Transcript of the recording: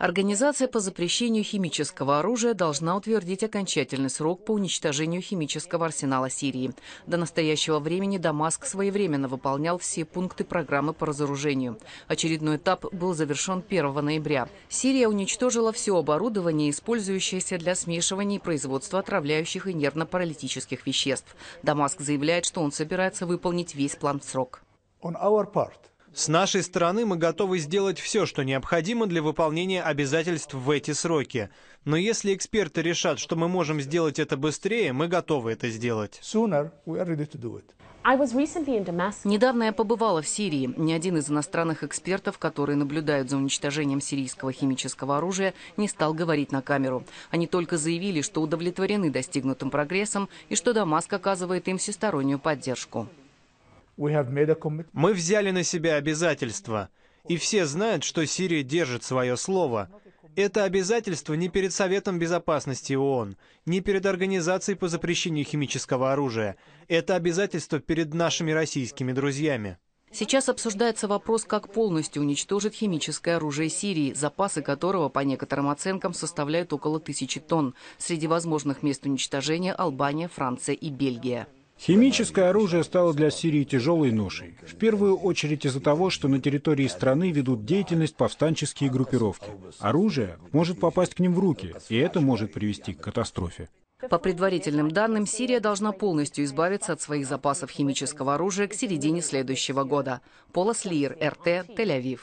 Организация по запрещению химического оружия должна утвердить окончательный срок по уничтожению химического арсенала Сирии. До настоящего времени Дамаск своевременно выполнял все пункты программы по разоружению. Очередной этап был завершен 1 ноября. Сирия уничтожила все оборудование, использующееся для смешивания и производства отравляющих и нервно-паралитических веществ. Дамаск заявляет, что он собирается выполнить весь план в срок. On our part. С нашей стороны мы готовы сделать все, что необходимо для выполнения обязательств в эти сроки. Но если эксперты решат, что мы можем сделать это быстрее, мы готовы это сделать. Недавно я побывала в Сирии. Ни один из иностранных экспертов, которые наблюдают за уничтожением сирийского химического оружия, не стал говорить на камеру. Они только заявили, что удовлетворены достигнутым прогрессом и что Дамаск оказывает им всестороннюю поддержку. Мы взяли на себя обязательства, и все знают, что Сирия держит свое слово. Это обязательство не перед Советом Безопасности ООН, не перед Организацией по запрещению химического оружия. Это обязательство перед нашими российскими друзьями. Сейчас обсуждается вопрос, как полностью уничтожить химическое оружие Сирии, запасы которого, по некоторым оценкам, составляют около тысячи тонн. Среди возможных мест уничтожения Албания, Франция и Бельгия. Химическое оружие стало для Сирии тяжелой ношей. В первую очередь из-за того, что на территории страны ведут деятельность повстанческие группировки. Оружие может попасть к ним в руки, и это может привести к катастрофе. По предварительным данным, Сирия должна полностью избавиться от своих запасов химического оружия к середине следующего года. Пола Слиер, РТ, Тель-Авив.